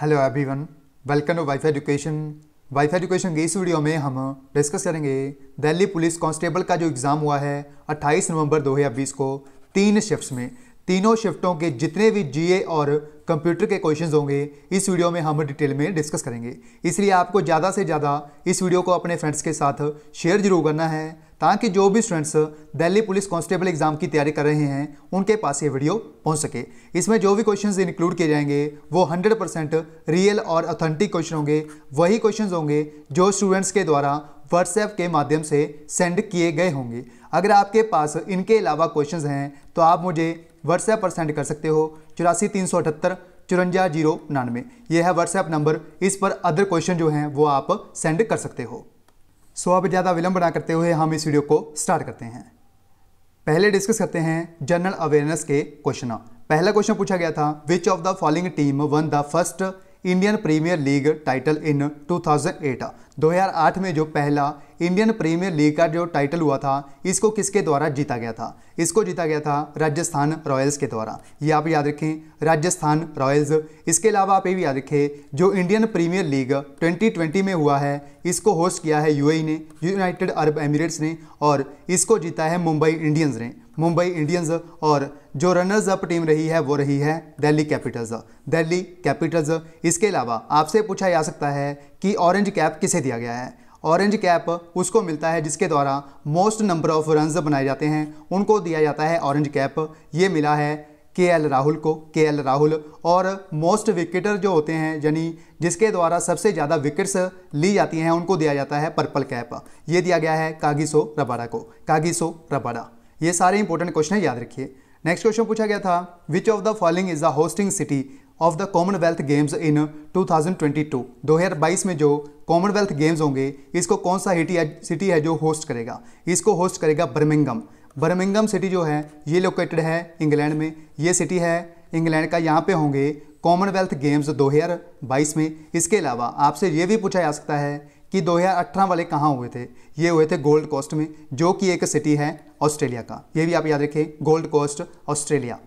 hello everyone welcome to WiFi education WiFi education के इस video में हम डिस्कस करेंगे दिल्ली पुलिस कांस्टेबल का जो एग्ज़ाम हुआ है 28 नवंबर 2020 को तीन शिफ्ट्स में तीनों शिफ्टों के जितने भी जीए और कंप्यूटर के क्वेश्चंस होंगे इस वीडियो में हम डिटेल में डिस्कस करेंगे इसलिए आपको ज़्यादा से ज़्यादा इस वीडियो को अपने फ्रेंड्स के साथ शेयर जरूर करना है ताकि जो भी students Delhi police constable exam की तैयारी कर रहे हैं उनके पास ये वीडियो पहुंच सके इसमें जो भी क्वेश्चंस इंक्लूड किए जाएंगे वो 100 परसेंट रियल और ऑथेंटिक क्वेश्चन होंगे वही क्वेश्चंस होंगे जो स्टूडेंट्स के द्वारा व्हाट्सएप के माध्यम से सेंड किए गए होंगे अगर आपके पास इनके अलावा क्वेश्चंस हैं तो आप मुझे व्हाट्सएप पर सेंड कर सकते हो चौरासी तीन सौ अठहत्तर चुरंजा जीरो उनानवे यह है व्हाट्सएप नंबर इस पर अदर क्वेश्चन जो हैं वो आप सेंड कर सकते हो सो अब ज़्यादा विलंब ना करते हुए हम इस वीडियो को स्टार्ट करते हैं पहले डिस्कस करते हैं जनरल अवेयरनेस के क्वेश्चन पहला क्वेश्चन पूछा गया था which of the following team won the first Indian Premier League title in 2008 2008 में जो पहला इंडियन प्रीमियर लीग का जो टाइटल हुआ था इसको किसके द्वारा जीता गया था इसको जीता गया था राजस्थान रॉयल्स के द्वारा ये आप याद रखें राजस्थान रॉयल्स इसके अलावा आप ये भी याद रखें जो इंडियन प्रीमियर लीग 2020 में हुआ है इसको होस्ट किया है यूएई e ने यूनाइटेड अरब एमिरेट्स ने और इसको जीता है मुंबई इंडियंस ने मुंबई इंडियंस और जो रनर्स अप टीम रही है वो रही है दिल्ली कैपिटल्स दिल्ली कैपिटल्स इसके अलावा आपसे पूछा जा सकता है कि ऑरेंज कैप किसे दिया गया है ऑरेंज कैप उसको मिलता है जिसके द्वारा मोस्ट नंबर ऑफ रन बनाए जाते हैं उनको दिया जाता है ऑरेंज कैप ये मिला है के एल राहुल को के एल राहुल और मोस्ट विकेटर जो होते हैं यानी जिसके द्वारा सबसे ज़्यादा विकेट्स ली जाती हैं उनको दिया जाता है पर्पल कैप ये दिया गया है कागिसो रबाडा को कागिसो रबाडा ये सारे इंपॉर्टेंट क्वेश्चन है याद रखिए नेक्स्ट क्वेश्चन पूछा गया था which of the following is the hosting city of the Commonwealth Games in 2022 2022 में जो कॉमनवेल्थ गेम्स होंगे इसको कौन सा हिटी सिटी है जो होस्ट करेगा इसको होस्ट करेगा बर्मिंगम बर्मिंगम सिटी जो है ये लोकेटेड है इंग्लैंड में ये सिटी है इंग्लैंड का यहाँ पे होंगे कॉमनवेल्थ गेम्स 2022 में इसके अलावा आपसे ये भी पूछा जा सकता है कि 2018 वाले कहाँ हुए थे ये हुए थे गोल्ड कोस्ट में जो कि एक सिटी है ऑस्ट्रेलिया का ये भी आप याद रखें Gold Coast Australia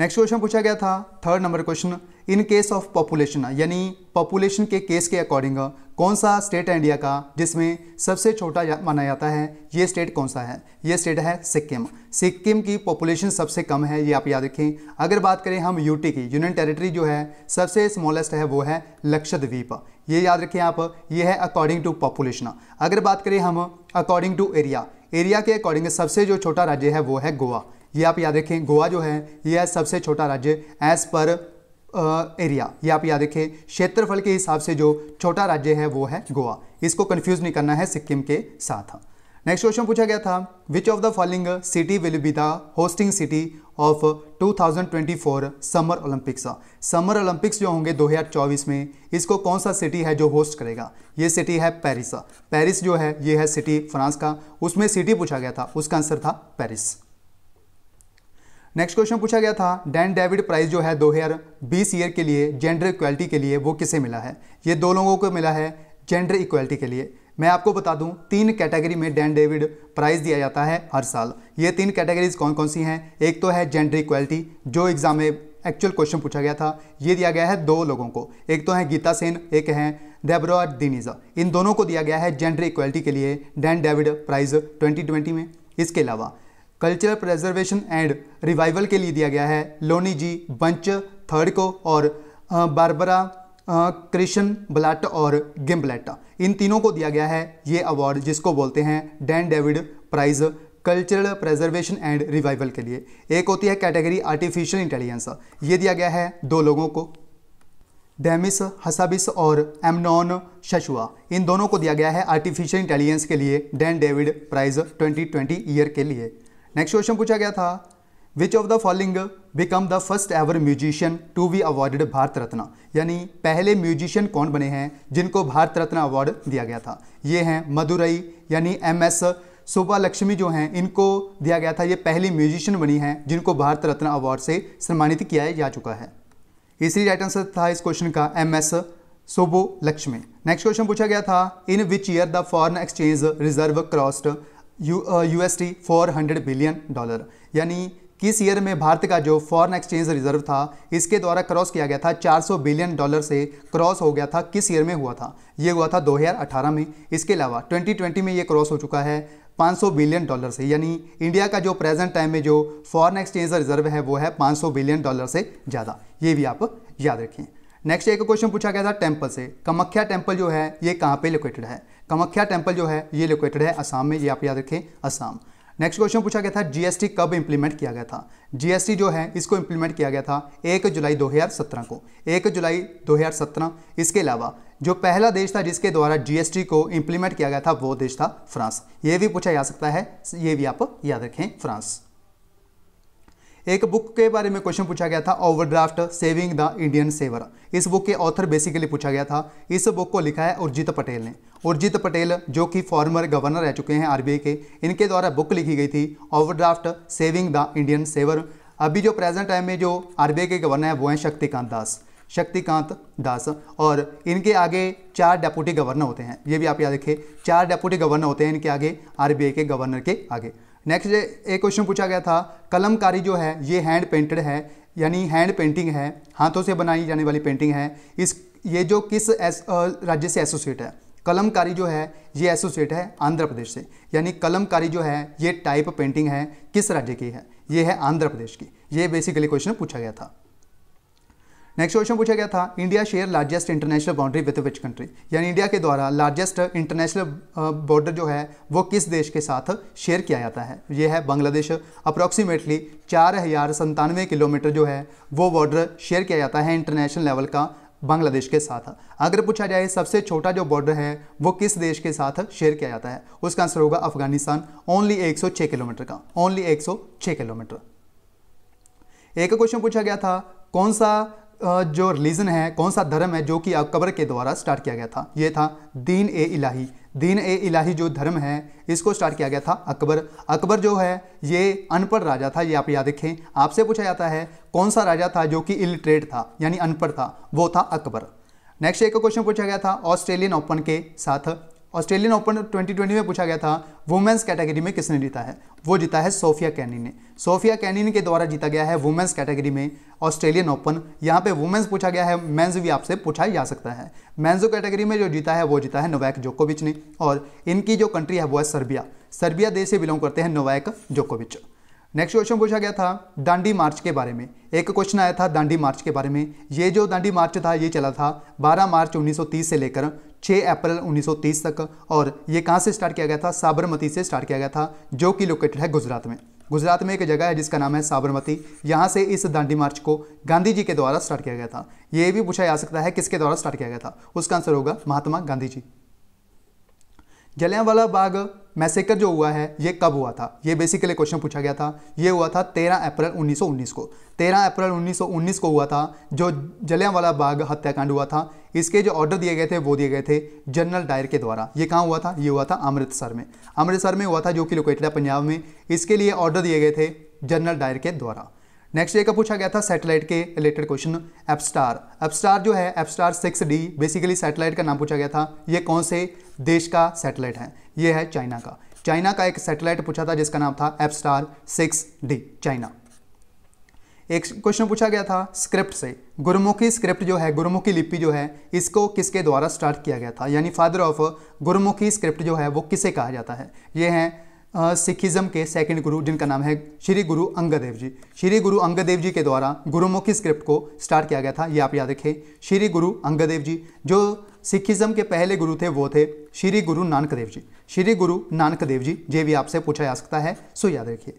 next question पूछा गया था third number question in case of population यानी पॉपुलेशन के केस के अकॉर्डिंग कौन सा स्टेट है इंडिया का जिसमें सबसे छोटा जा, माना जाता है ये स्टेट कौन सा है ये स्टेट है सिक्किम सिक्किम की पॉपुलेशन सबसे कम है ये आप याद रखें अगर बात करें हम यूटी की यूनियन टेरिटरी जो है सबसे स्मॉलेस्ट है वो है लक्षद्वीप ये याद रखें आप ये है अकॉर्डिंग टू पॉपुलेशन अगर बात करें हम अकॉर्डिंग टू एरिया एरिया के अकॉर्डिंग सबसे जो छोटा राज्य है वो है गोवा ये आप याद रखें गोवा जो है ये है सबसे छोटा राज्य एज पर एरिया ये आप याद रखें क्षेत्रफल के हिसाब से जो छोटा राज्य है वो है गोवा इसको कन्फ्यूज नहीं करना है सिक्किम के साथ नेक्स्ट क्वेश्चन पूछा गया था which of the following city will be the hosting city of 2024 Summer Olympics Summer Olympics जो होंगे 2024 में इसको कौन सा सिटी है जो होस्ट करेगा ये सिटी है पेरिस पेरिस जो है ये है सिटी फ्रांस का उसमें सिटी पूछा गया था उसका आंसर था पेरिस नेक्स्ट क्वेश्चन पूछा गया था डैन डेविड प्राइज जो है 2020 ईयर के लिए जेंडर इक्वलिटी के लिए वो किसे मिला है ये दो लोगों को मिला है जेंडर इक्वलिटी के लिए मैं आपको बता दूं तीन कैटेगरी में डैन डेविड प्राइज दिया जाता है हर साल ये तीन कैटेगरीज कौन कौन सी हैं एक तो है जेंडर इक्वलिटी जो एग्जाम में एक्चुअल क्वेश्चन पूछा गया था ये दिया गया है दो लोगों को एक तो है गीता सेन एक है देब्रोआ डिनीजा इन दोनों को दिया गया है जेंडर इक्वलिटी के लिए डैन डेविड प्राइज ट्वेंटी में इसके अलावा कल्चरल प्रजर्वेशन एंड रिवाइवल के लिए दिया गया है लोनी जी बंच थर्ड को और बारबरा क्रिशन ब्लाट और गिम्बलेटा इन तीनों को दिया गया है ये अवार्ड जिसको बोलते हैं Dan David Prize cultural preservation and revival के लिए एक होती है कैटेगरी आर्टिफिशियल इंटेलिजेंस ये दिया गया है दो लोगों को डेमिस हसाबिस और एमनॉन शशुआ इन दोनों को दिया गया है आर्टिफिशियल इंटेलिजेंस के लिए डैन डेविड प्राइज 2020 ईयर के लिए नेक्स्ट क्वेश्चन पूछा गया था which of the following become the first ever musician to be awarded Bharat Ratna यानी पहले म्यूजिशियन कौन बने हैं जिनको भारत रत्न अवार्ड दिया गया था ये हैं मदुरई यानी एम एस शोभा लक्ष्मी जो हैं इनको दिया गया था ये पहली म्यूजिशियन बनी हैं जिनको भारत रत्न अवार्ड से सम्मानित किया जा चुका है इसी राइट आंसर था इस क्वेश्चन का M S Subbulakshmi next question पूछा गया था in which year the foreign exchange reserve crossed U S D four hundred billion dollar यानी किस ईयर में भारत का जो फॉरेन एक्सचेंज रिजर्व था इसके द्वारा क्रॉस किया गया था 400 बिलियन डॉलर से क्रॉस हो गया था किस ईयर में हुआ था ये हुआ था 2018 में इसके अलावा 2020 में ये क्रॉस हो चुका है 500 बिलियन डॉलर से यानी इंडिया का जो प्रेजेंट टाइम में जो फॉरेन एक्सचेंज रिजर्व है वो है 500 बिलियन डॉलर से ज़्यादा ये भी आप याद रखें नेक्स्ट एक क्वेश्चन पूछा गया था टेम्पल से कमख्या टेम्पल जो है ये कहाँ पे लोकेटेड है कमख्या टेम्पल जो है ये लोकेटेड है असम में ये आप याद रखें असम नेक्स्ट क्वेश्चन पूछा गया था जीएसटी कब इंप्लीमेंट किया गया था जीएसटी जो है इसको इंप्लीमेंट किया गया था एक जुलाई 2017 को एक जुलाई 2017 इसके अलावा जो पहला देश था जिसके द्वारा जीएसटी को इंप्लीमेंट किया गया था वो देश था फ्रांस ये भी पूछा जा सकता है ये भी आप याद रखें फ्रांस एक बुक के बारे में क्वेश्चन पूछा गया था overdraft saving the Indian saver इस बुक के ऑथर बेसिकली पूछा गया था इस बुक को लिखा है उर्जित पटेल ने उर्जित पटेल जो कि फॉर्मर गवर्नर रह चुके हैं आरबीआई के इनके द्वारा बुक लिखी गई थी overdraft saving the Indian saver अभी जो प्रेजेंट टाइम में जो आर के गवर्नर हैं वो हैं शक्तिकांत दास शक्तिकांत दास और इनके आगे चार डेपूटी गवर्नर होते हैं ये भी आप याद रखें चार डेपूटी गवर्नर होते हैं इनके आगे आर के गवर्नर के आगे नेक्स्ट एक क्वेश्चन पूछा गया था कलमकारी जो है ये हैंड पेंटेड है यानी हैंड पेंटिंग है हाथों से बनाई जाने वाली पेंटिंग है इस ये जो किस राज्य से एसोसिएट है कलमकारी जो है ये एसोसिएट है आंध्र प्रदेश से यानी कलमकारी जो है ये टाइप पेंटिंग है किस राज्य की है ये है आंध्र प्रदेश की ये बेसिकली क्वेश्चन पूछा गया था नेक्स्ट क्वेश्चन पूछा गया था India share largest international boundary with which country यानी इंडिया के द्वारा लार्जेस्ट इंटरनेशनल बॉर्डर जो है वो किस देश के साथ शेयर किया जाता है ये है बांग्लादेश अप्रॉक्सीमेटली चार हज़ार संतानवे किलोमीटर जो है वो बॉर्डर शेयर किया जाता है इंटरनेशनल लेवल का बांग्लादेश के साथ अगर पूछा जाए सबसे छोटा जो बॉर्डर है वो किस देश के साथ शेयर किया जाता है उसका आंसर होगा अफगानिस्तान ओनली 106 किलोमीटर का ओनली 106 किलोमीटर एक क्वेश्चन पूछा गया था कौन सा जो रिलीजन है कौन सा धर्म है जो कि अकबर के द्वारा स्टार्ट किया गया था ये था दीन ए इलाही दीन ए इलाही जो धर्म है इसको स्टार्ट किया गया था अकबर अकबर जो है ये अनपढ़ राजा था ये आप याद रखें आपसे पूछा जाता है कौन सा राजा था जो कि इलिटरेट था यानी अनपढ़ था वो था अकबर नेक्स्ट एक क्वेश्चन पूछा गया था ऑस्ट्रेलियन ओपन के साथ ऑस्ट्रेलियन ओपन 2020 में पूछा गया था वुमेंस कैटेगरी में किसने जीता है वो जीता है सोफिया कैनी ने सोफिया कैनिन के द्वारा जीता गया है वुमेंस कैटेगरी में ऑस्ट्रेलियन ओपन यहाँ पे वुमेंस पूछा गया है मेंस भी आपसे पूछा जा सकता है मेंस कैटेगरी में जो जीता है वो जीता है नोवैक जोकोविच ने और इनकी जो कंट्री है वो है सर्बिया सर्बिया देश से बिलोंग करते हैं नोवैक जोकोविच नेक्स्ट क्वेश्चन पूछा गया था दांडी मार्च के बारे में एक क्वेश्चन आया था दांडी मार्च के बारे में ये जो दांडी मार्च था ये चला था 12 मार्च 1930 से लेकर 6 अप्रैल 1930 तक और ये कहाँ से स्टार्ट किया गया था साबरमती से स्टार्ट किया गया था जो कि लोकेटेड है गुजरात में गुजरात में एक जगह है जिसका नाम है साबरमती यहाँ से इस दांडी मार्च को गांधी जी के द्वारा स्टार्ट किया गया था ये भी पूछा जा सकता है किसके द्वारा स्टार्ट किया गया था उसका आंसर होगा महात्मा गांधी जी जलियावाला बाग मैसेकर जो हुआ है ये कब हुआ था ये बेसिकली क्वेश्चन पूछा गया था ये हुआ था 13 अप्रैल 1919 को 13 अप्रैल 1919 को हुआ था जो जलियांवाला बाग हत्याकांड हुआ था इसके जो ऑर्डर दिए गए थे वो दिए गए थे जनरल डायर के द्वारा ये कहाँ हुआ था ये हुआ था अमृतसर में अमृतसर में हुआ था जो कि लोकेटेड है पंजाब में इसके लिए ऑर्डर दिए गए थे जनरल डायर के द्वारा नेक्स्ट का पूछा गया था सैटेलाइट के रिलेटेड क्वेश्चन एपस्टार एपस्टार जो है Apstar six D basically satellite का नाम पूछा गया था ये कौन से देश का सैटेलाइट है ये है चाइना का चाइना का एक सैटेलाइट पूछा था जिसका नाम था एपस्टार सिक्स डी चाइना एक क्वेश्चन पूछा गया था स्क्रिप्ट से गुरुमुखी स्क्रिप्ट जो है गुरुमुखी लिपि जो है इसको किसके द्वारा स्टार्ट किया गया था यानी फादर ऑफ गुरुमुखी स्क्रिप्ट जो है वो किसे कहा जाता है ये है सिखिज्म के सेकंड गुरु जिनका नाम है श्री गुरु अंगदेव जी श्री गुरु अंगदेव जी के द्वारा गुरुमुखी स्क्रिप्ट को स्टार्ट किया गया था ये आप याद रखें श्री गुरु अंगदेव जी जो सिखिज़म के पहले गुरु थे वो थे श्री गुरु नानक देव जी श्री गुरु नानक देव जी ये भी आपसे पूछा जा सकता है सो याद रखिए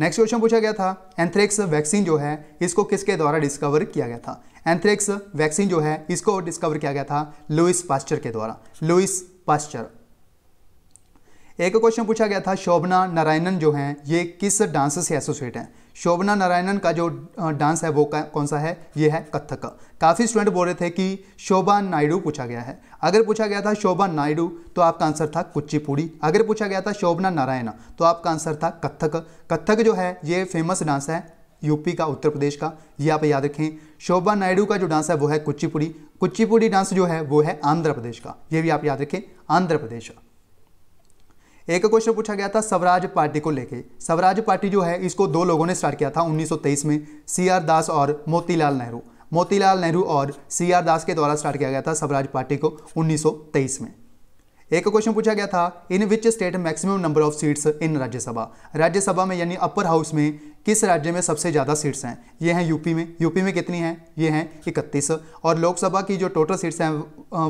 नेक्स्ट क्वेश्चन पूछा गया था एंथ्रेक्स वैक्सीन जो है इसको किसके द्वारा डिस्कवर किया गया था एंथ्रेक्स वैक्सीन जो है इसको डिस्कवर किया गया था लुइस पास्चर के द्वारा लुइस पास्चर एक क्वेश्चन पूछा गया था शोभना नारायणन जो हैं ये किस डांस से एसोसिएट हैं शोभना नारायणन का जो डांस है वो कौन सा है ये है कथक का काफ़ी स्टूडेंट बोल रहे थे कि शोभा नायडू पूछा गया है अगर पूछा गया था शोभा नायडू तो आपका आंसर था कुचिपुड़ी अगर पूछा गया था शोभना नारायण तो आपका आंसर था कथक कथक जो है ये फेमस डांस है यूपी का उत्तर प्रदेश का ये आप याद रखें शोभा नायडू का जो डांस है वो है कुचिपुड़ी कुचिपुड़ी डांस जो है वो है आंध्र प्रदेश का ये भी आप याद रखें आंध्र प्रदेश का एक क्वेश्चन पूछा गया था स्वराज पार्टी को लेके स्वराज पार्टी जो है इसको दो लोगों ने स्टार्ट किया था 1923 में सी आर दास और मोतीलाल नेहरू मोतीलाल नेहरू और सी आर दास के द्वारा स्टार्ट किया गया था स्वराज पार्टी को 1923 में एक क्वेश्चन पूछा गया था in which state maximum number of seats in Rajya Sabha Rajya Sabha में यानी अपर हाउस में किस राज्य में सबसे ज़्यादा सीट्स हैं ये हैं यूपी में यूपी में कितनी हैं ये हैं इकतीस और लोकसभा की जो टोटल सीट्स हैं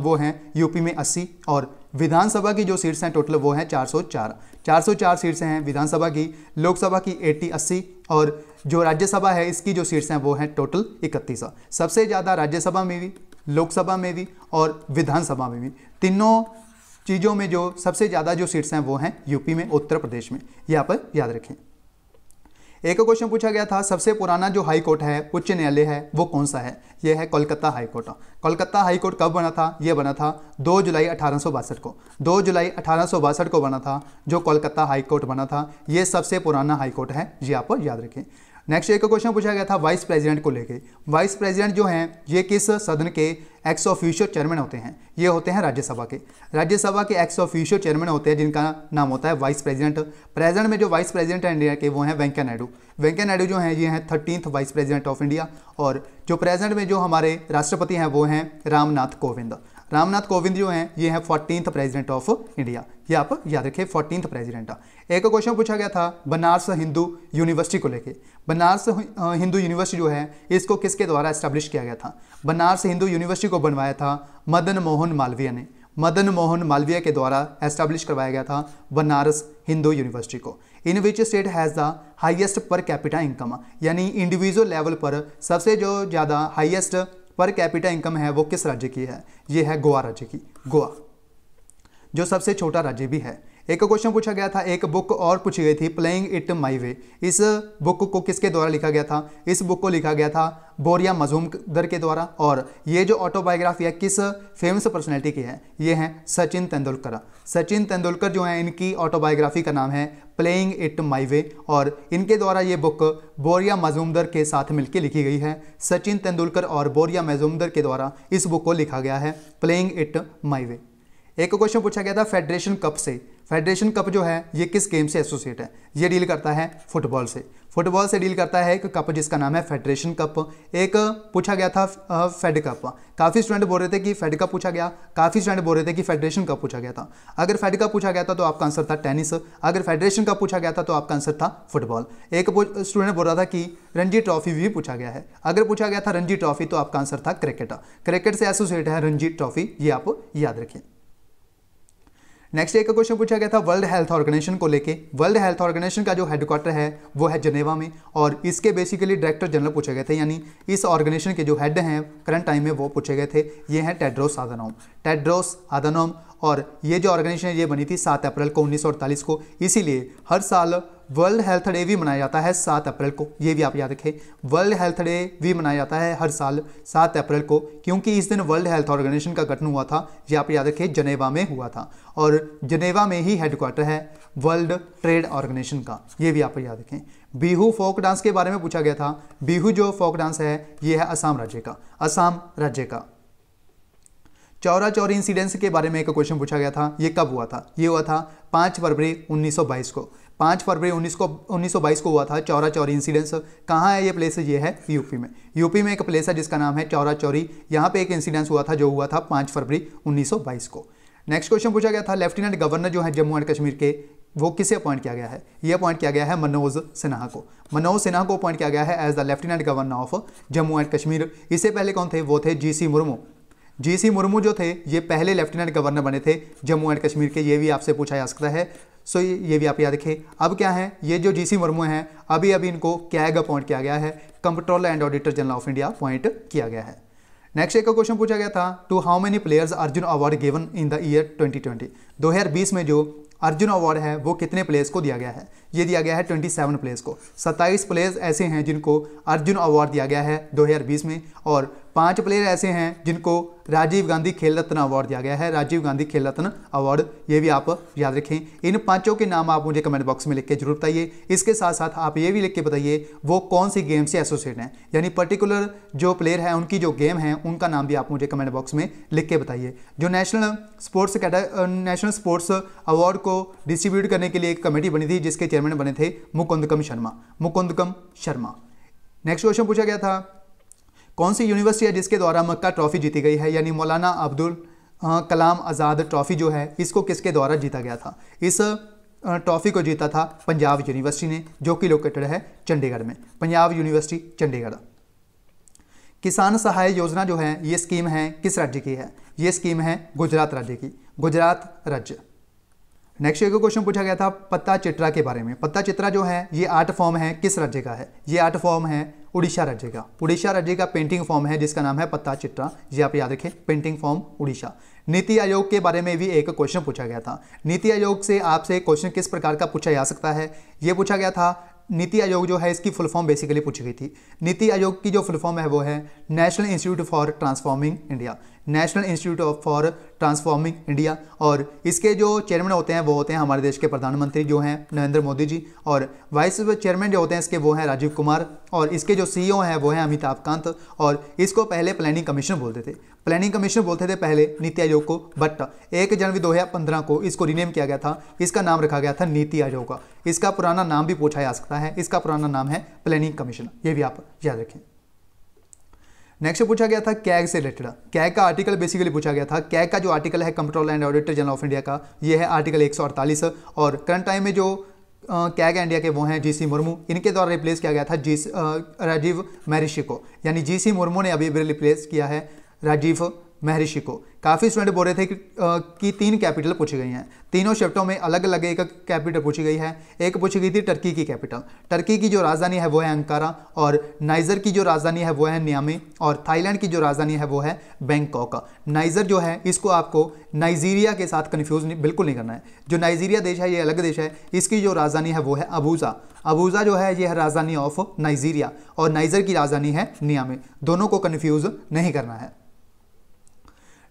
वो हैं यूपी में अस्सी और विधानसभा की जो सीट्स हैं टोटल वो हैं 404 404 सीट्स हैं विधानसभा की लोकसभा की 80 80 और जो राज्यसभा है इसकी जो सीट्स हैं वो हैं टोटल इकतीस सबसे ज़्यादा राज्यसभा में भी लोकसभा में भी और विधानसभा में भी तीनों चीज़ों में जो सबसे ज़्यादा जो सीट्स हैं वो हैं यूपी में उत्तर प्रदेश में यहाँ पर याद रखें एक क्वेश्चन पूछा गया था सबसे पुराना जो हाई कोर्ट है उच्च न्यायालय है वो कौन सा है ये है Kolkata high court Kolkata high court कब बना था ये बना था 2 जुलाई अठारह को 2 जुलाई अठारह को बना था जो कोलकाता हाई कोर्ट बना था ये सबसे पुराना हाई कोर्ट है ये आप याद रखें नेक्स्ट एक क्वेश्चन पूछा गया था वाइस प्रेसिडेंट को लेके वाइस प्रेसिडेंट जो हैं ये किस सदन के एक्स ऑफिशियल चेयरमैन होते हैं ये होते हैं राज्यसभा के राज्यसभा के एक्स ऑफिशियल चेयरमैन होते हैं जिनका नाम होता है वाइस प्रेसिडेंट प्रेजेंट में जो वाइस प्रेसिडेंट है इंडिया के वो हैं वेंकैया नायडू वेंकैया नायडू जो हैं ये हैं thirteenth vice president of India और जो प्रेजेंट में जो हमारे राष्ट्रपति हैं वो हैं रामनाथ कोविंद रामनाथ कोविंद जो हैं ये हैं फोर्टीनथ प्रेजिडेंट ऑफ इंडिया ये आप याद रखिए फोर्टीन प्रेजिडेंट एक क्वेश्चन पूछा गया था बनारस हिंदू यूनिवर्सिटी को लेके बनारस हिंदू यूनिवर्सिटी जो है इसको किसके द्वारा इस्टेब्लिश किया गया था बनारस हिंदू यूनिवर्सिटी को बनवाया था मदन मोहन मालवीय ने मदन मोहन मालवीय के द्वारा एस्टैब्लिश करवाया गया था बनारस हिंदू यूनिवर्सिटी को in which state has the highest per capita income यानी इंडिविजुअल लेवल पर सबसे जो ज़्यादा हाईएस्ट पर कैपिटा इनकम है वो किस राज्य की है ये है गोवा राज्य की गोवा जो सबसे छोटा राज्य भी है एक क्वेश्चन पूछा गया था एक बुक और पूछी गई थी प्लेइंग इट माई वे इस बुक को किसके द्वारा लिखा गया था इस बुक को लिखा गया था बोरिया मजूमदर के द्वारा और ये जो ऑटोबायोग्राफी है किस फेमस पर्सनैलिटी की है ये हैं सचिन तेंदुलकर सचिन तेंदुलकर जो है इनकी ऑटोबायोग्राफी का नाम है प्लेइंग इट माई वे और इनके द्वारा ये बुक बोरिया मजूमदर के साथ मिलकर लिखी गई है सचिन तेंदुलकर और बोरिया मजूमदर के द्वारा इस बुक को लिखा गया है प्लेइंग इट माई वे एक क्वेश्चन पूछा गया था फेडरेशन कप से फेडरेशन कप जो है ये किस गेम से एसोसिएट है ये डील करता है फुटबॉल से फुटबॉल से डील करता है एक कप जिसका नाम है फेडरेशन कप एक पूछा गया था फेड कप काफ़ी स्टूडेंट बोल रहे थे कि फेड कप पूछा गया काफ़ी स्टूडेंट बोल रहे थे कि फेडरेशन कप पूछा गया था अगर फेड कप पूछा गया था तो आपका आंसर था टेनिस अगर फेडरेशन कप पूछा गया था तो आपका आंसर था फुटबॉल एक स्टूडेंट बोल रहा था कि रणजी ट्रॉफी भी पूछा गया है अगर पूछा गया था रणजी ट्रॉफी तो आपका आंसर था क्रिकेट क्रिकेट से एसोसिएट है रणजी ट्रॉफी ये आप याद रखें नेक्स्ट एक क्वेश्चन पूछा गया था वर्ल्ड हेल्थ ऑर्गेनाइजेशन को लेके वर्ल्ड हेल्थ ऑर्गेनाइजेशन का जो हेडक्वार्टर है वो है जनेवा में और इसके बेसिकली डायरेक्टर जनरल पूछे गए थे यानी इस ऑर्गेनाइजेशन के जो हेड हैं करंट टाइम में वो पूछे गए थे ये हैं टेड्रोस आदानोम टेड्रोस आदानोम और ये जो ऑर्गेनाइजेशन ये बनी थी सात अप्रैल को उन्नीस को इसीलिए हर साल वर्ल्ड हेल्थ डे भी मनाया जाता है सात अप्रैल को ये भी आप याद रखें वर्ल्ड हेल्थ डे भी मनाया जाता है हर साल सात अप्रैल को क्योंकि इस दिन वर्ल्ड हेल्थ ऑर्गेनाइजेशन का गठन हुआ था ये आप याद रखें जनेवा में हुआ था और जनेवा में ही हेडक्वार्टर है वर्ल्ड ट्रेड ऑर्गेनाइजेशन का ये भी आप याद रखें बिहू फोक डांस के बारे में पूछा गया था बिहू जो फोक डांस है ये है असम राज्य का असम राज्य का चौरा चौरी इंसिडेंस के बारे में एक क्वेश्चन पूछा गया था ये कब हुआ था ये हुआ था पाँच फरवरी 1922 को पाँच फरवरी उन्नीस को 1922 को हुआ था चौरा चौरी इंसिडेंस कहाँ है ये प्लेस ये है यूपी में यूपी में एक प्लेस है जिसका नाम है चौरा चौरी यहाँ पे एक इंसिडेंस हुआ था जो हुआ था पाँच फरवरी 1922 को नेक्स्ट क्वेश्चन पूछा गया था लेफ्टिनेंट गवर्नर जो है जम्मू एंड कश्मीर के वो किसे अपॉइंट किया गया है ये अपॉइंट किया गया है मनोज सिन्हा को मनोज सिन्हा को अपॉइंट किया गया है as the lieutenant governor of Jammu and Kashmir इससे पहले कौन थे वो थे G C Murmu GC Murmu जो थे ये पहले लेफ्टिनेंट गवर्नर बने थे जम्मू एंड कश्मीर के ये भी आपसे पूछा जा सकता है सो ये, ये भी आप याद रखें अब क्या है ये जो जीसी मुर्मू हैं अभी अभी इनको कैग अपॉइंट किया गया है comptroller and auditor general of India appoint किया गया है नेक्स्ट एक क्वेश्चन पूछा गया था to how many players Arjuna award given in the year 2020 2020 में जो अर्जुन अवार्ड है वो कितने प्लेयर्स को दिया गया है ये दिया गया है 27 प्लेयर्स को 27 प्लेयर्स ऐसे हैं जिनको अर्जुन अवार्ड दिया गया है 2020 में और पांच प्लेयर ऐसे हैं जिनको राजीव गांधी खेल रत्न अवार्ड दिया गया है राजीव गांधी खेल रत्न अवार्ड ये भी आप याद रखें इन पांचों के नाम आप मुझे कमेंट बॉक्स में लिख के जरूर बताइए इसके साथ साथ आप ये भी लिख के बताइए वो कौन सी गेम से एसोसिएट हैं यानी पर्टिकुलर जो प्लेयर हैं उनकी जो गेम है उनका नाम भी आप मुझे कमेंट बॉक्स में लिख के बताइए जो national sports national sports award को डिस्ट्रीब्यूट करने के लिए एक कमेटी बनी थी जिसके चेयरमैन बने थे मुकुंदकम शर्मा मुकुंदकम शर्मा नेक्स्ट क्वेश्चन पूछा गया था कौन सी यूनिवर्सिटी है जिसके द्वारा मक्का ट्रॉफी जीती गई है यानी मौलाना अब्दुल कलाम आज़ाद ट्रॉफी जो है इसको किसके द्वारा जीता गया था इस ट्रॉफी को जीता था पंजाब यूनिवर्सिटी ने जो कि लोकेटेड है चंडीगढ़ में पंजाब यूनिवर्सिटी चंडीगढ़ किसान सहाय योजना जो है ये स्कीम है किस राज्य की है ये स्कीम है गुजरात राज्य की गुजरात राज्य नेक्स्ट एक क्वेश्चन पूछा गया था पत्ता चित्रा के बारे में पत्ता चित्रा जो है ये आर्ट फॉर्म है किस राज्य का है ये आर्ट फॉर्म है उड़ीसा राज्य का उड़ीसा राज्य का पेंटिंग फॉर्म है जिसका नाम है पत्ता चित्रा ये आप याद रखें पेंटिंग फॉर्म उड़ीसा नीति आयोग के बारे में भी एक क्वेश्चन पूछा गया था नीति आयोग से आपसे क्वेश्चन किस प्रकार का पूछा जा सकता है ये पूछा गया था नीति आयोग जो है इसकी फुल फॉर्म बेसिकली पूछी गई थी नीति आयोग की जो फुल फॉर्म है वो है national institute for transforming India national institute of for transforming India और इसके जो चेयरमैन होते हैं वो होते हैं हमारे देश के प्रधानमंत्री जो हैं नरेंद्र मोदी जी और वाइस चेयरमैन जो होते हैं इसके वो हैं राजीव कुमार और इसके जो सीईओ e हैं वो हैं अमिताभ कांत और इसको पहले प्लानिंग कमीशन बोलते थे प्लानिंग कमीशन बोलते थे पहले नीति आयोग को बट एक जनवरी दो को इसको रीनेम किया गया था इसका नाम रखा गया था नीति आयोग का इसका पुराना नाम भी पूछा जा सकता है इसका पुराना नाम है प्लानिंग कमीशन ये भी आप याद रखें नेक्स्ट पूछा गया था कैग से रिलेटेड कैग का आर्टिकल बेसिकली पूछा गया था कैग का जो आर्टिकल है control and auditor general of India का ये है आर्टिकल एक और करंट टाइम में जो कैग इंडिया के वो हैं जीसी मुर्मू इनके द्वारा रिप्लेस किया गया था जी राजीव मैरिशी को यानी जीसी मुर्मू ने अभी रिप्लेस किया है राजीव महर्षि को काफ़ी स्टूडेंट बोल रहे थे कि, आ, कि तीन कैपिटल पूछी गई हैं तीनों शिफ्टों में अलग अलग एक कैपिटल पूछी गई है एक पूछी गई थी टर्की की कैपिटल टर्की की जो राजधानी है वो है अंकारा और नाइजर की जो राजधानी है वो है नियामी और थाईलैंड की जो राजधानी है वो है बैंकॉक नाइजर जो है इसको आपको नाइजीरिया के साथ कन्फ्यूज बिल्कुल नहीं करना है जो नाइजीरिया देश है ये अलग देश है इसकी जो राजधानी है वो है अबूजा अबूजा जो है ये है राजधानी ऑफ नाइजीरिया और नाइजर की राजधानी है नियामी दोनों को कन्फ्यूज़ नहीं करना है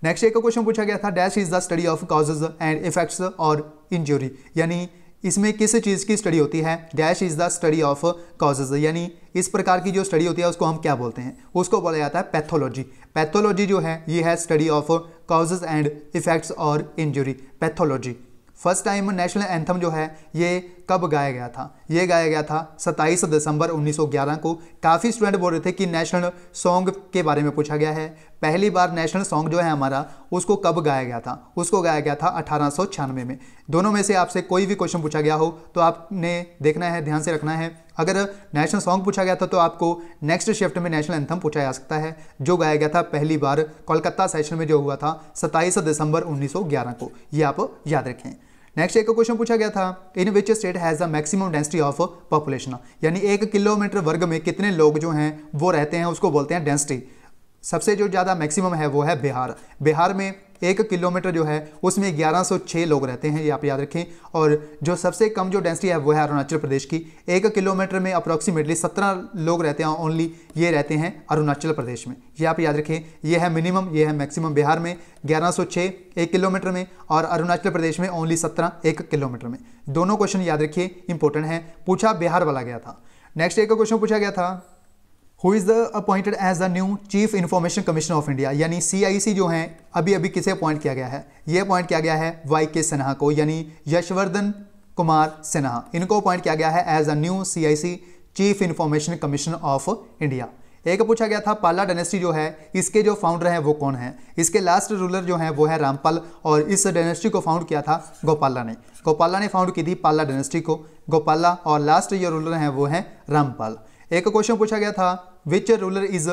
नेक्स्ट एक क्वेश्चन पूछा गया था dash is the study of causes and effects of injury यानी इसमें किस चीज़ की स्टडी होती है dash is the study of causes यानी इस प्रकार की जो स्टडी होती है उसको हम क्या बोलते हैं उसको बोला जाता है पैथोलॉजी पैथोलॉजी जो है ये है study of causes and effects of injury pathology first time national anthem जो है ये कब गाया गया था ये गाया गया था 27 दिसंबर 1911 को काफ़ी स्टूडेंट बोल रहे थे कि नेशनल सॉन्ग के बारे में पूछा गया है पहली बार नेशनल सॉन्ग जो है हमारा उसको कब गाया गया था उसको गाया गया था अठारह में दोनों में से आपसे कोई भी क्वेश्चन पूछा गया हो तो आपने देखना है ध्यान से रखना है अगर नेशनल सॉन्ग पूछा गया था तो आपको नेक्स्ट शिफ्ट में नेशनल एंथम पूछा जा सकता है जो गाया गया था पहली बार कोलकाता सेशन में जो हुआ था 27 दिसंबर 1911 को ये आप याद रखें नेक्स्ट एक क्वेश्चन पूछा गया था in which state has the maximum density of population यानी एक किलोमीटर वर्ग में कितने लोग जो हैं वो रहते हैं उसको बोलते हैं डेंसिटी सबसे जो ज़्यादा मैक्सिमम है वो है बिहार बिहार में एक किलोमीटर जो है उसमें 1106 लोग रहते हैं ये आप याद रखें और जो सबसे कम जो डेंसिटी है वो है अरुणाचल प्रदेश की एक किलोमीटर में अप्रॉक्सीमेटली 17 लोग रहते हैं ओनली ये रहते हैं अरुणाचल प्रदेश में ये आप याद रखें ये है मिनिमम ये है मैक्सिमम बिहार में 1106 एक किलोमीटर में और अरुणाचल प्रदेश में ओनली सत्रह एक किलोमीटर में दोनों क्वेश्चन याद रखिए इंपॉर्टेंट है पूछा बिहार वाला गया था नेक्स्ट एक क्वेश्चन पूछा गया था who is the appointed as the new chief information commissioner of India यानी सी जो है अभी अभी किसे अपॉइंट किया गया है ये अपॉइंट किया गया है वाई के सिन्हा को यानी यशवर्धन कुमार सिन्हा इनको अपॉइंट किया गया है as a new C chief information commissioner of India एक पूछा गया था पाला डायनेस्टी जो है इसके जो फाउंडर हैं वो कौन है इसके लास्ट रूलर जो है वो है रामपाल और इस डायनेस्टी को फाउंड किया था गोपाला ने गोपाला ने फाउंड की थी पाला डायनेस्टी को गोपाला और लास्ट जो रूलर हैं वो हैं रामपाल एक क्वेश्चन पूछा गया था which ruler is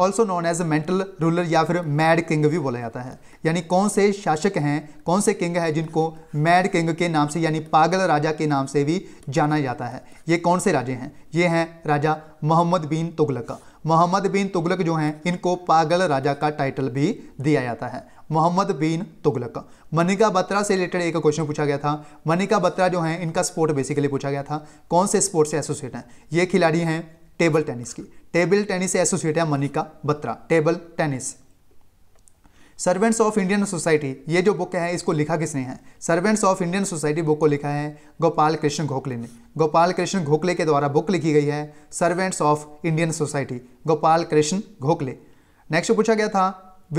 also known as mental ruler या फिर मैड किंग भी बोला जाता है यानी कौन से शासक हैं कौन से किंग हैं जिनको मैड किंग के नाम से यानी पागल राजा के नाम से भी जाना जाता है ये कौन से राजे हैं ये हैं राजा मोहम्मद बिन तुगलक मोहम्मद बिन तुगलक जो हैं इनको पागल राजा का टाइटल भी दिया जाता है मोहम्मद बिन तुगलक मनिका बत्रा से रिलेटेड एक क्वेश्चन पूछा गया था मनिका बत्रा जो हैं इनका स्पोर्ट बेसिकली पूछा गया था कौन से स्पोर्ट से एसोसिएट हैं ये खिलाड़ी हैं टेबल टेनिस की टेबल टेनिस एसोसिएट है Manika Batra table tennis Servants of Indian Society ये जो बुक है इसको लिखा किसने है Servants of Indian Society book को लिखा है गोपाल कृष्ण गोखले ने गोपाल कृष्ण गोखले के द्वारा बुक लिखी गई है Servants of Indian Society Gopal Krishna Gokhale next पूछा गया था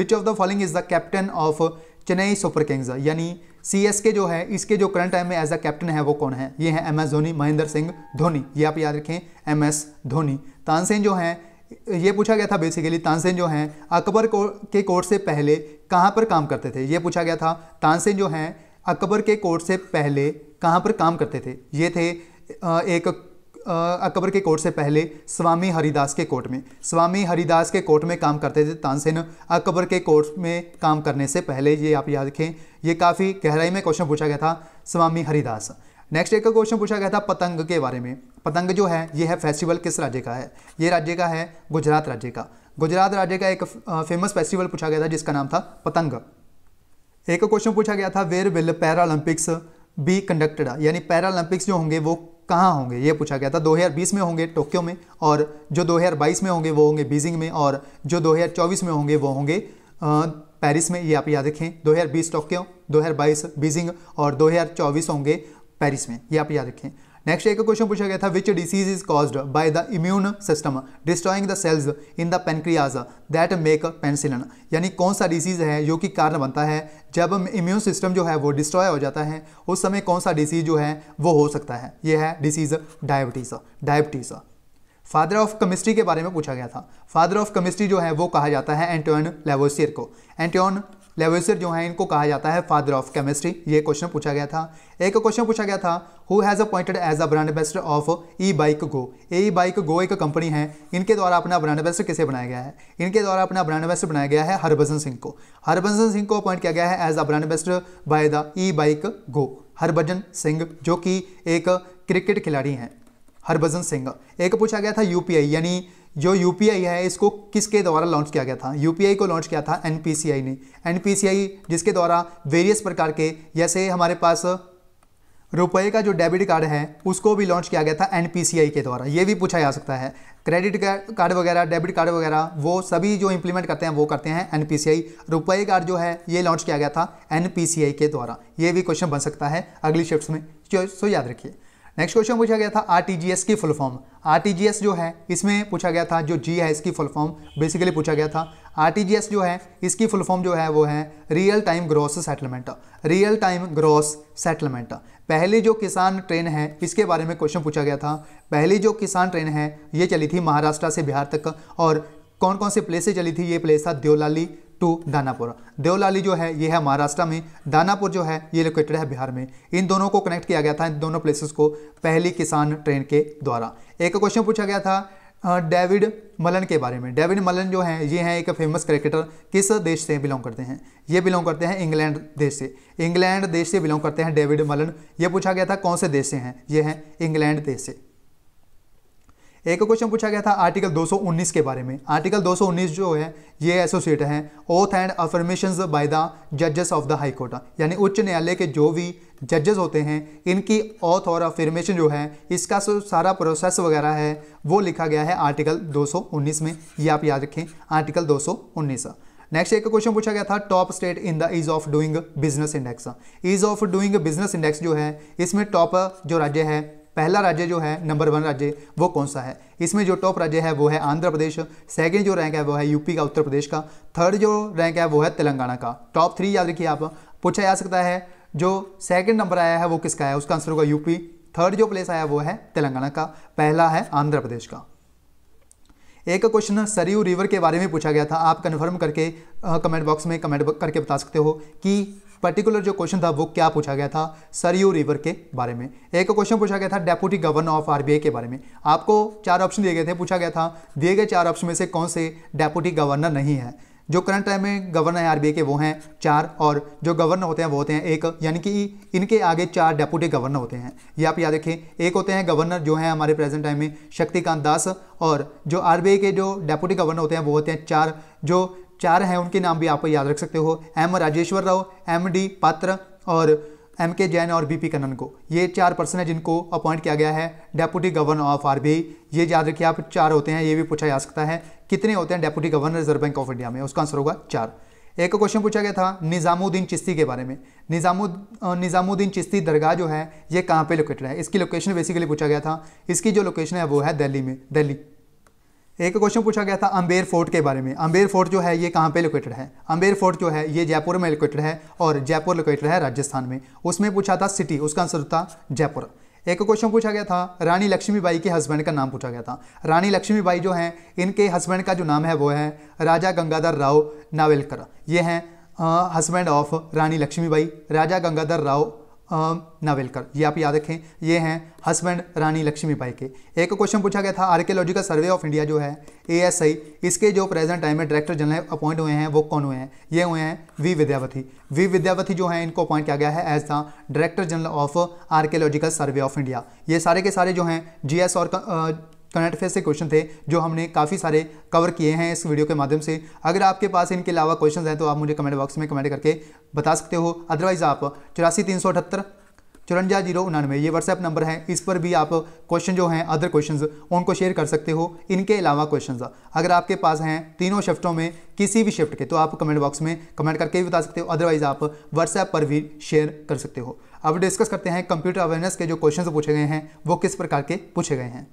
which of the following is the captain of Chennai Super Kings यानी सी एस के जो है इसके जो करंट टाइम में एज अ कैप्टन है वो कौन है ये है एम एस धोनी महेंद्र सिंह धोनी ये आप याद रखें एम एस धोनी तानसेन जो है ये पूछा गया था बेसिकली तानसेन जो हैं अकबर को, के कोर्ट से पहले कहाँ पर काम करते थे ये पूछा गया था तानसेन जो हैं अकबर के कोर्ट से पहले कहाँ पर काम करते थे ये थे एक अकबर के कोर्ट से पहले स्वामी हरिदास के कोर्ट में स्वामी हरिदास के कोर्ट में काम करते थे तानसेन अकबर के कोर्ट में काम करने से पहले ये आप याद रखें ये काफ़ी गहराई में क्वेश्चन पूछा गया था स्वामी हरिदास नेक्स्ट एक क्वेश्चन पूछा गया था पतंग के बारे में पतंग जो है ये है फेस्टिवल किस राज्य का है ये राज्य का है गुजरात राज्य का गुजरात राज्य का एक फेमस फेस्टिवल पूछा गया था जिसका नाम था पतंग एक क्वेश्चन पूछा गया था where will Paralympics be conducted यानी पैरालंपिक्स जो होंगे वो कहाँ होंगे ये पूछा गया था 2020 में होंगे टोक्यो में और जो 2022 में होंगे वो होंगे बीजिंग में और जो 2024 में होंगे वो होंगे पेरिस में ये आप याद रखें 2020 टोक्यो 2022 बीजिंग और 2024 होंगे पेरिस में ये आप याद रखें नेक्स्ट एक क्वेश्चन पूछा गया था which disease is caused by the immune system destroying the cells in the pancreas that make penicillin यानी कौन सा डिसीज है जो कि कारण बनता है जब इम्यून सिस्टम जो है वो डिस्ट्रॉय हो जाता है उस समय कौन सा डिसीज जो है वो हो सकता है ये है disease diabetes diabetes father of chemistry के बारे में पूछा गया था फादर ऑफ केमिस्ट्री जो है वो कहा जाता है एंटोन लेवोसियर को एंटोन लेवेसर जो है इनको कहा जाता है फादर ऑफ केमिस्ट्री ये क्वेश्चन पूछा गया था एक क्वेश्चन पूछा गया था who has appointed as a brand ambassador of e bike go e bike go एक कंपनी है इनके द्वारा अपना ब्रांड एम्बेसडर किसे बनाया गया है इनके द्वारा अपना ब्रांड एम्बेसडर बनाया गया है हरभजन सिंह को हरभजन सिंह को अपॉइंट किया गया है as a brand ambassador by the e bike go Harbhajan Singh जो कि एक क्रिकेट खिलाड़ी हैं हरभजन सिंह एक पूछा गया था यूपीआई यानी जो यू है इसको किसके द्वारा लॉन्च किया गया था यू को लॉन्च किया था एन ने एन जिसके द्वारा वेरियस प्रकार के जैसे हमारे पास रुपए का जो डेबिट कार्ड है उसको भी लॉन्च किया गया था एन के द्वारा ये भी पूछा जा सकता है क्रेडिट कार्ड वगैरह डेबिट कार्ड वगैरह वो सभी जो इम्प्लीमेंट करते हैं वो करते हैं एन रुपए कार्ड जो है ये लॉन्च किया गया था एन के द्वारा ये भी क्वेश्चन बन सकता है अगली शिफ्ट में सो याद रखिए नेक्स्ट क्वेश्चन पूछा गया था आर की फुल फॉर्म आर जो है इसमें पूछा गया था जो जी है इसकी फुल फॉर्म बेसिकली पूछा गया था आर जो है इसकी फुल फॉर्म जो है वो है real time gross settlement real time gross settlement पहली जो किसान ट्रेन है इसके बारे में क्वेश्चन पूछा गया था पहली जो किसान ट्रेन है ये चली थी महाराष्ट्र से बिहार तक और कौन कौन से प्लेस से चली थी ये प्लेस था देवलाली टू दानापुर देवलाली जो है ये है महाराष्ट्र में दानापुर जो है ये लोकेटेड है बिहार में इन दोनों को कनेक्ट किया गया था इन दोनों प्लेसेस को पहली किसान ट्रेन के द्वारा एक क्वेश्चन पूछा गया था डेविड मलन के बारे में डेविड मलन जो है ये हैं एक फेमस क्रिकेटर किस देश से बिलोंग करते हैं ये बिलोंग करते हैं इंग्लैंड देश से इंग्लैंड देश से बिलोंग करते हैं डेविड मलन ये पूछा गया था कौन से देश से हैं ये हैं इंग्लैंड देश से एक क्वेश्चन पूछा गया था आर्टिकल 219 के बारे में आर्टिकल 219 जो है ये एसोसिएट है oath and affirmation by the जजेस ऑफ द हाई कोर्ट यानी उच्च न्यायालय के जो भी जजेस होते हैं इनकी ओथ और अफर्मेशन जो है इसका सारा प्रोसेस वगैरह है वो लिखा गया है आर्टिकल 219 में ये आप याद रखें आर्टिकल 219 नेक्स्ट एक क्वेश्चन पूछा गया था top state in the ease of doing business index ease of doing business index जो है इसमें टॉप जो राज्य है पहला राज्य जो है नंबर वन राज्य वो कौन सा है इसमें जो टॉप राज्य है वो है आंध्र प्रदेश सेकेंड जो रैंक है वो है यूपी का उत्तर प्रदेश का थर्ड जो रैंक है वो है तेलंगाना का टॉप थ्री याद रखिए आप पूछा जा सकता है जो सेकेंड नंबर आया है वो किसका है उसका आंसर होगा यूपी थर्ड जो प्लेस आया वो है तेलंगाना का पहला है आंध्र प्रदेश का एक क्वेश्चन सरयू रिवर के बारे में पूछा गया था आप कन्फर्म करके कमेंट बॉक्स में कमेंट करके बता सकते हो कि पर्टिकुलर जो क्वेश्चन था वो क्या पूछा गया था सरयू रिवर के बारे में एक क्वेश्चन पूछा गया था डेप्यूटी गवर्नर ऑफ आरबीआई के बारे में आपको चार ऑप्शन दिए गए थे पूछा गया था दिए गए चार ऑप्शन में से कौन से डेप्यूटी गवर्नर नहीं है जो करंट टाइम में गवर्नर है आरबीआई के वो हैं चार और जो गवर्नर होते हैं वो होते हैं एक यानी कि इनके आगे चार डेप्यूटी गवर्नर होते हैं ये आप याद रखें एक होते हैं गवर्नर जो हैं हमारे प्रेजेंट टाइम में शक्तिकांत दास और जो आर के जो डेप्यूटी गवर्नर होते हैं वो होते हैं चार जो चार हैं उनके नाम भी आप याद रख सकते हो M Rajeshwar Rao M D Patra और एम के जैन और बीपी कन्नन को ये चार पर्सन है जिनको अपॉइंट किया गया है डेप्यूटी गवर्नर ऑफ आर ये याद रखिए आप चार होते हैं ये भी पूछा जा सकता है कितने होते हैं deputy governor Reserve Bank of India में उसका आंसर होगा चार एक क्वेश्चन पूछा गया था निज़ामुद्दीन चिश्ती के बारे में निज़ामु निज़ामुद्दीन चिश्ती दरगाह जो है ये कहाँ पे लोकेटेड है इसकी लोकेशन बेसिकली पूछा गया था इसकी जो लोकेशन है वो है दिल्ली में दिल्ली एक क्वेश्चन पूछा गया था अम्बेर फोर्ट के बारे में अम्बेर फोर्ट जो है ये कहाँ पे लोकेटेड है अम्बेर फोर्ट जो है ये जयपुर में लोकेटेड है और जयपुर लोकेटेड है राजस्थान में उसमें पूछा था सिटी उसका आंसर था जयपुर एक क्वेश्चन पूछा गया था रानी लक्ष्मीबाई के हस्बैंड का नाम पूछा गया था रानी लक्ष्मीबाई जो हैं इनके हस्बैंड का जो नाम है वो है राजा गंगाधर राव नावेलकर ये हैं हस्बैंड ऑफ रानी लक्ष्मीबाई राजा गंगाधर राव नावेलकर ये आप याद रखें ये हैं हस्बैंड रानी लक्ष्मीबाई के एक क्वेश्चन पूछा गया था आर्कियोलॉजिकल सर्वे ऑफ इंडिया जो है एएसआई इसके जो प्रेजेंट टाइम में डायरेक्टर जनरल अपॉइंट हुए हैं वो कौन हुए हैं ये हुए हैं वी विद्यावती वी विद्यावती जो है इनको अपॉइंट किया गया है as the director general of Archaeological Survey of India ये सारे के सारे जो हैं जी और करंट तो अफेयर से क्वेश्चन थे जो हमने काफ़ी सारे कवर किए हैं इस वीडियो के माध्यम से अगर आपके पास इनके अलावा क्वेश्चन हैं तो आप मुझे कमेंट बॉक्स में कमेंट करके बता सकते हो अदरवाइज़ आप चौरासी तीन सौ अठहत्तर चुरंजा जीरो उन्नानवे ये व्हाट्सएप नंबर है इस पर भी आप क्वेश्चन जो हैं अदर क्वेश्चन उनको शेयर कर सकते हो इनके अलावा क्वेश्चन अगर आपके पास हैं तीनों शिफ्टों में किसी भी शिफ्ट के तो आप कमेंट बॉक्स में कमेंट करके भी बता सकते हो अदरवाइज आप व्हाट्सएप पर भी शेयर कर सकते हो अब डिस्कस करते हैं कंप्यूटर अवेयरनेस के जो क्वेश्चन पूछे गए हैं वो किस प्रकार के पूछे गए हैं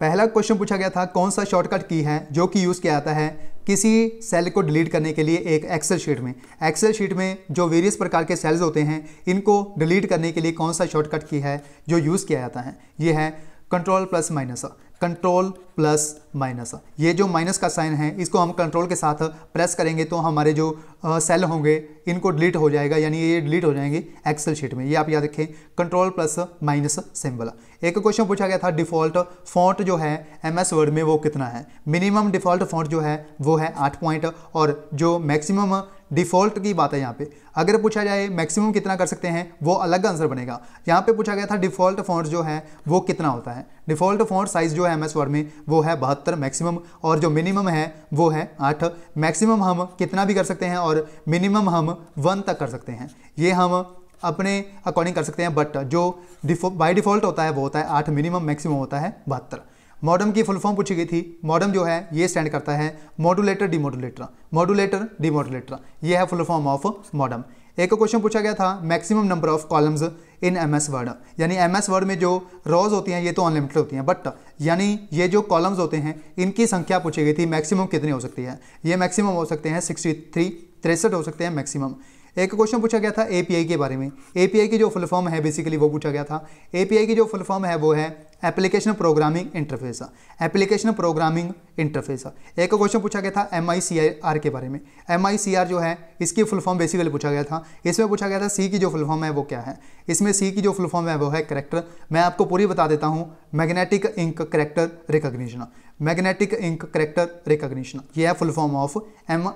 पहला क्वेश्चन पूछा गया था कौन सा शॉर्टकट की है जो कि यूज़ किया जाता है किसी सेल को डिलीट करने के लिए एक एक्सेल शीट में एक्सेल शीट में जो वेरियस प्रकार के सेल्स होते हैं इनको डिलीट करने के लिए कौन सा शॉर्टकट की है जो यूज़ किया जाता है ये है control plus minus control plus minus ये जो माइनस का साइन है इसको हम कंट्रोल के साथ प्रेस करेंगे तो हमारे जो सेल होंगे इनको डिलीट हो जाएगा यानी ये डिलीट हो जाएंगे एक्सेल शीट में ये आप याद रखें कंट्रोल प्लस माइनस सिंबल एक क्वेश्चन पूछा गया था डिफ़ॉल्ट फॉन्ट जो है एम एस वर्ड में वो कितना है मिनिमम डिफ़ॉल्ट फॉन्ट जो है वो है आठ पॉइंट और जो मैक्सिमम डिफ़ॉल्ट की बात है यहाँ पे अगर पूछा जाए मैक्सिमम कितना कर सकते हैं वो अलग आंसर बनेगा यहाँ पे पूछा गया था डिफ़ॉल्ट फॉन्ट जो है वो कितना होता है डिफ़ॉल्ट फॉन्ट साइज़ जो है एम एस वर्ड में वो है बहत्तर मैक्सिमम और जो मिनिमम है वो है आठ मैक्सिमम हम कितना भी कर सकते हैं और मिनिमम हम वन तक कर सकते हैं ये हम अपने अकॉर्डिंग कर सकते हैं बट जो डिफो बाई डिफ़ॉल्ट होता है वो होता है आठ मिनिमम मैक्सिमम होता है बहत्तर मॉडम की फुल फॉर्म पूछी गई थी मॉडम जो है ये स्टैंड करता है मॉडुलेटर डीमोडुलेटर मॉडुलेटर डीमोडुलेटर ये है फुल फॉर्म ऑफ मॉडम एक क्वेश्चन पूछा गया था maximum number of columns in M S Word यानी एम एस वर्ड में जो रोज होती हैं ये तो अनलिमिटेड होती हैं बट यानी ये जो कॉलम्स होते हैं इनकी संख्या पूछी गई थी मैक्सिमम कितनी हो सकती है ये मैक्सिमम हो सकते हैं सिक्सटी थ्री तिरसठ हो सकते हैं मैक्सिमम एक क्वेश्चन पूछा गया था एपीआई के बारे में एपीआई की जो फुल फॉर्म है बेसिकली वो पूछा गया था एपीआई की जो फुल फॉर्म है वो है application programming interface application programming interface एक क्वेश्चन पूछा गया था एम के बारे में एम जो है इसकी फुल फॉर्म बेसिकली पूछा गया था इसमें पूछा गया था सी की जो फुल फॉर्म है वो क्या है इसमें सी की जो फुल फॉर्म है वो है करेक्टर मैं आपको पूरी बता देता हूँ magnetic ink character recognition magnetic ink character recognition ये है फुल फॉर्म ऑफ एम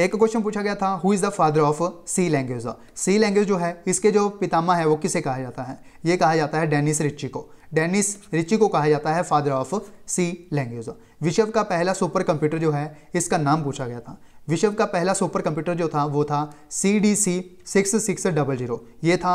एक क्वेश्चन पूछा गया था who is the father of C language C language जो है इसके जो पितामा है वो किसे कहा जाता है ये कहा जाता है डेनिस रिची को डेनिस रिची को कहा जाता है फादर ऑफ सी लैंग्वेज विश्व का पहला सुपर कंप्यूटर जो है इसका नाम पूछा गया था विश्व का पहला सुपर कंप्यूटर जो था वो था C D C six six double zero ये था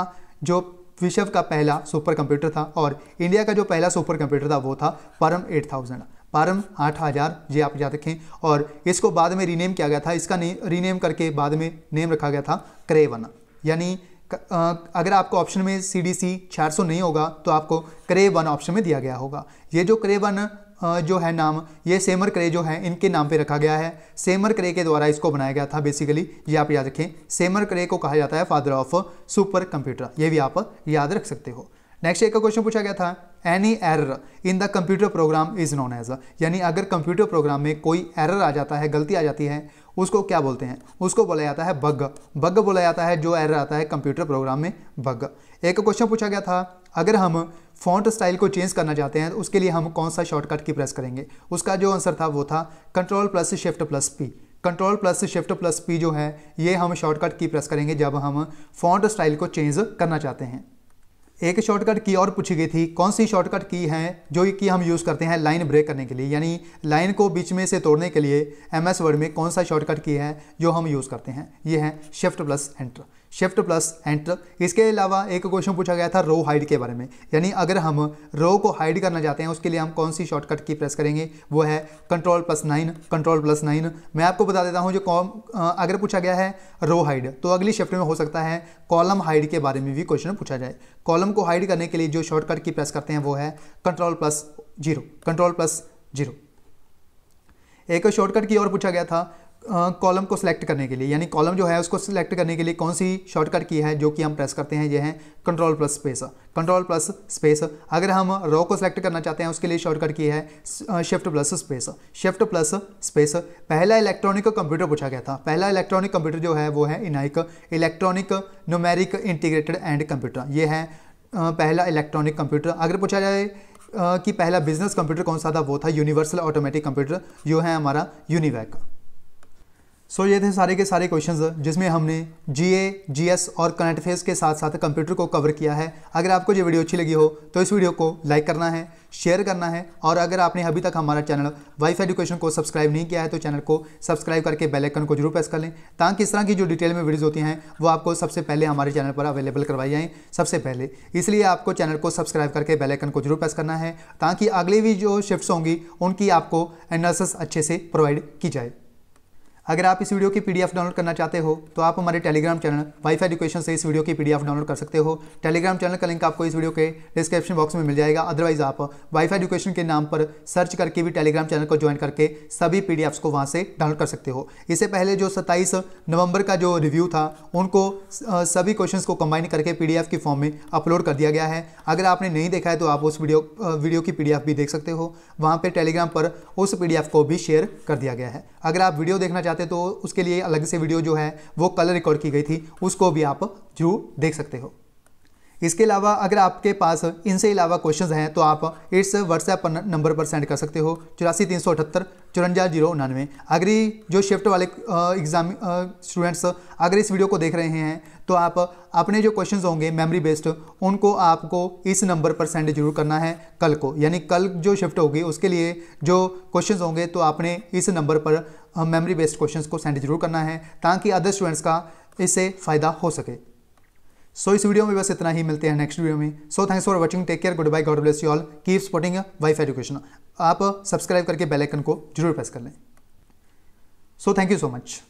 जो विश्व का पहला सुपर कंप्यूटर था और इंडिया का जो पहला सुपर कंप्यूटर था वो था परम एट थाउजेंड पारम आठ हज़ार ये आप याद रखें और इसको बाद में रीनेम किया गया था इसका रीनेम करके बाद में नेम रखा गया था क्रेवन यानी अगर आपको ऑप्शन में सी डी सी चार सौ नहीं होगा तो आपको क्रे वन ऑप्शन में दिया गया होगा ये जो क्रे वन जो है नाम ये सेमर क्रे जो है इनके नाम पे रखा गया है सेमर क्रे के द्वारा इसको बनाया गया था बेसिकली ये आप याद रखें सेमर क्रे को कहा जाता है फादर ऑफ सुपर कंप्यूटर ये भी आप याद रख सकते हो नेक्स्ट एक क्वेश्चन पूछा गया था any error in the computer program is known as यानी अगर कंप्यूटर प्रोग्राम में कोई एरर आ जाता है गलती आ जाती है उसको क्या बोलते हैं उसको बोला जाता है बग बग बोला जाता है जो एरर आता है कंप्यूटर प्रोग्राम में बग एक क्वेश्चन पूछा गया था अगर हम फॉन्ट स्टाइल को चेंज करना चाहते हैं तो उसके लिए हम कौन सा शॉर्टकट की प्रेस करेंगे उसका जो आंसर था वो था control plus shift plus P control plus shift plus P जो है ये हम शॉर्टकट की प्रेस करेंगे जब हम फॉन्ट स्टाइल को चेंज करना चाहते हैं एक शॉर्टकट की और पूछी गई थी कौन सी शॉर्टकट की है जो कि हम यूज़ करते हैं लाइन ब्रेक करने के लिए यानी लाइन को बीच में से तोड़ने के लिए एम एस वर्ड में कौन सा शॉर्टकट की है जो हम यूज़ करते हैं ये है shift plus enter shift plus enter इसके अलावा एक क्वेश्चन पूछा गया था रो हाइड के बारे में यानी अगर हम रो को हाइड करना चाहते हैं उसके लिए हम कौन सी शॉर्टकट की प्रेस करेंगे वो है control plus nine control plus nine मैं आपको बता देता हूँ जो कॉम अगर पूछा गया है रो हाइड तो अगली शिफ्ट में हो सकता है कॉलम हाइड के बारे में भी क्वेश्चन पूछा जाए कॉलम को हाइड करने के लिए जो शॉर्टकट की प्रेस करते हैं वो है control plus zero control plus zero एक शॉर्टकट की और पूछा गया था कॉलम को सिलेक्ट करने के लिए यानी कॉलम जो है उसको सिलेक्ट करने के लिए कौन सी शॉर्टकट की है जो कि हम प्रेस करते हैं ये है control plus space control plus space अगर हम रो को सिलेक्ट करना चाहते हैं उसके लिए शॉर्टकट की है shift plus space shift plus space पहला इलेक्ट्रॉनिक कंप्यूटर पूछा गया था पहला इलेक्ट्रॉनिक कंप्यूटर जो है वो है ENIAC electronic numerical integrated and computer ये है पहला इलेक्ट्रॉनिक कंप्यूटर अगर पूछा जाए कि पहला बिजनेस कंप्यूटर कौन सा था वो था यूनिवर्सल ऑटोमेटिक कंप्यूटर जो है हमारा यूनिवैक सो so, ये थे सारे के सारे क्वेश्चंस जिसमें हमने जीए, जीएस और कनेक्ट फेस के साथ साथ कंप्यूटर को कवर किया है अगर आपको ये वीडियो अच्छी लगी हो तो इस वीडियो को लाइक करना है शेयर करना है और अगर आपने अभी तक हमारा चैनल वाइफ एजुकेशन को सब्सक्राइब नहीं किया है तो चैनल को सब्सक्राइब करके बेल आइकन को जरूर प्रेस कर लें ताकि इस तरह की जो डिटेल में वीडियोज़ होती हैं वो आपको सबसे पहले हमारे चैनल पर अवेलेबल करवाई जाएँ सबसे पहले इसलिए आपको चैनल को सब्सक्राइब करके बेलाइकन को जरूर प्रेस करना है ताकि अगली भी जो शिफ्ट होंगी उनकी आपको एनालिसिस अच्छे से प्रोवाइड की जाए अगर आप इस वीडियो की पीडीएफ डाउनलोड करना चाहते हो तो आप हमारे टेलीग्राम चैनल वाईफाई एजुकेशन से इस वीडियो की पीडीएफ डाउनलोड कर सकते हो टेलीग्राम चैनल का लिंक आपको इस वीडियो के डिस्क्रिप्शन बॉक्स में मिल जाएगा अदरवाइज आप वाईफाई एजुकेशन के नाम पर सर्च करके भी टेलीग्राम चैनल को ज्वाइन करके सभी पी को वहाँ से डाउनलोड कर सकते हो इससे पहले जो सत्ताईस नवंबर का जो रिव्यू था उनको सभी क्वेश्चन को कंबाइन करके पी की फॉर्म में अपलोड कर दिया गया है अगर आपने नहीं देखा है तो आप उस वीडियो वीडियो की पी भी देख सकते हो वहाँ पर टेलीग्राम पर उस पी को भी शेयर कर दिया गया है अगर आप वीडियो देखना चाहते चाहते तो उसके लिए अलग से वीडियो जो है वो कल रिकॉर्ड की गई थी उसको भी आप जरूर देख सकते हो इसके अलावा अगर आपके पास इनसे अलावा क्वेश्चंस हैं तो आप इस व्हाट्सएप नंबर पर सेंड कर सकते हो चौरासी तीन सौ अठहत्तर चौरंजा जीरो उनानवे अगर जो शिफ्ट वाले एग्जाम स्टूडेंट्स अगर इस वीडियो को देख रहे हैं तो आप अपने जो क्वेश्चंस होंगे मेमोरी बेस्ड उनको आपको इस नंबर पर सेंड जरूर करना है कल को यानी कल जो शिफ्ट होगी उसके लिए जो क्वेश्चन होंगे तो आपने इस नंबर पर मेमोरी बेस्ड क्वेश्चन को सेंड जरूर करना है ताकि अदर स्टूडेंट्स का इससे फ़ायदा हो सके सो so, इस वीडियो में बस इतना ही मिलते हैं नेक्स्ट वीडियो में so thanks for watching take care good bye God bless you all keep supporting wife education आप सब्सक्राइब करके बेल आइकन को जरूर प्रेस कर लें so thank you so much